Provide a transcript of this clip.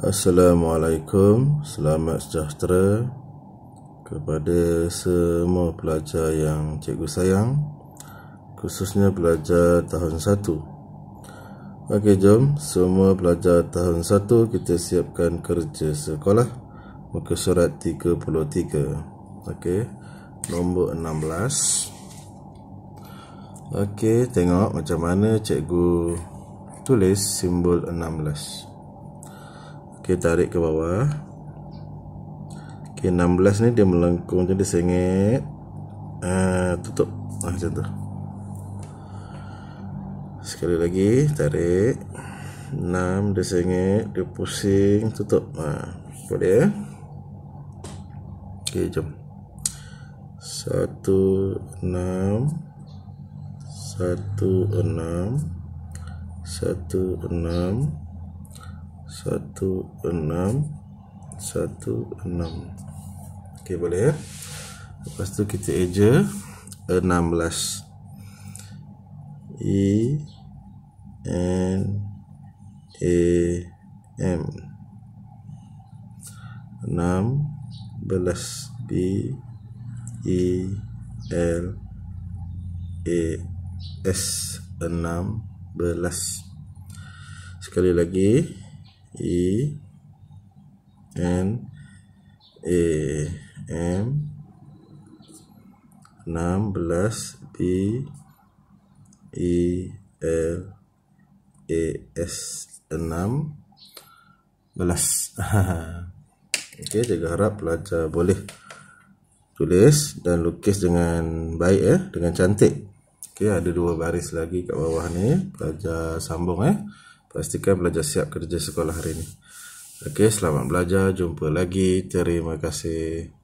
Assalamualaikum, selamat sejahtera kepada semua pelajar yang cikgu sayang khususnya pelajar tahun 1 Ok jom, semua pelajar tahun 1 kita siapkan kerja sekolah muka surat 33 Ok, nombor 16 Okey, tengok macam mana cikgu tulis simbol 16 Okey tarik ke bawah. Okey 16 ni dia melengkung jadi sengit. Ah uh, tutup. Ah macam tu. Sekali lagi tarik. 6 dia sengit, dia pusing, tutup. Ah uh, boleh. Okey jom. 1 6 satu enam satu enam satu enam satu enam ok boleh ya lepas tu kita eja enam belas E N A M enam belas B E L A S enam belas sekali lagi I N E M 16 B I L E S 6 belas Oke, okay, jaga harap pelajar boleh tulis dan lukis dengan baik ya, eh? dengan cantik. Oke, okay, ada dua baris lagi kat bawah ni, pelajar sambung eh. Pastikan belajar siap kerja sekolah hari ini. Okey, selamat belajar. Jumpa lagi. Terima kasih.